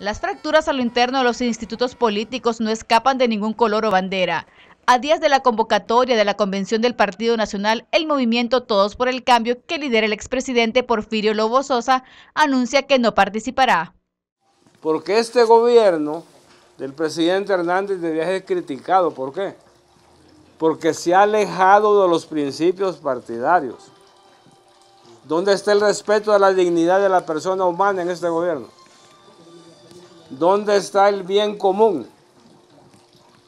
Las fracturas a lo interno de los institutos políticos no escapan de ningún color o bandera. A días de la convocatoria de la convención del Partido Nacional, el movimiento Todos por el Cambio, que lidera el expresidente Porfirio Lobo Sosa, anuncia que no participará. Porque este gobierno del presidente Hernández debería ser criticado. ¿Por qué? Porque se ha alejado de los principios partidarios. ¿Dónde está el respeto a la dignidad de la persona humana en este gobierno? ¿Dónde está el bien común?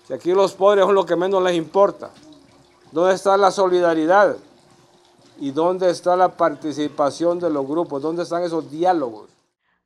Si aquí los pobres son lo que menos les importa. ¿Dónde está la solidaridad? ¿Y dónde está la participación de los grupos? ¿Dónde están esos diálogos?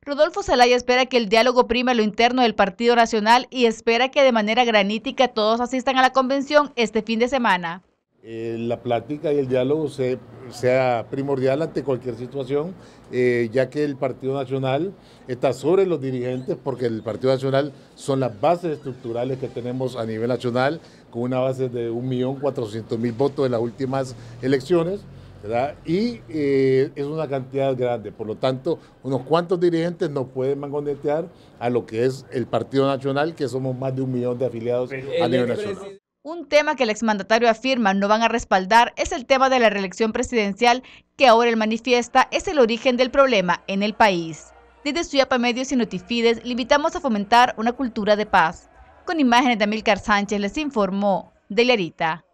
Rodolfo Zelaya espera que el diálogo prime lo interno del Partido Nacional y espera que de manera granítica todos asistan a la convención este fin de semana. Eh, la plática y el diálogo sea primordial ante cualquier situación, eh, ya que el Partido Nacional está sobre los dirigentes, porque el Partido Nacional son las bases estructurales que tenemos a nivel nacional, con una base de 1.400.000 votos en las últimas elecciones. ¿verdad? Y eh, es una cantidad grande, por lo tanto, unos cuantos dirigentes no pueden mangonetear a lo que es el Partido Nacional, que somos más de un millón de afiliados a nivel nacional. Un tema que el exmandatario afirma no van a respaldar es el tema de la reelección presidencial que ahora él manifiesta es el origen del problema en el país. Desde Suyapa Medios y Notifides le invitamos a fomentar una cultura de paz. Con imágenes de Amílcar Sánchez les informó de Lerita.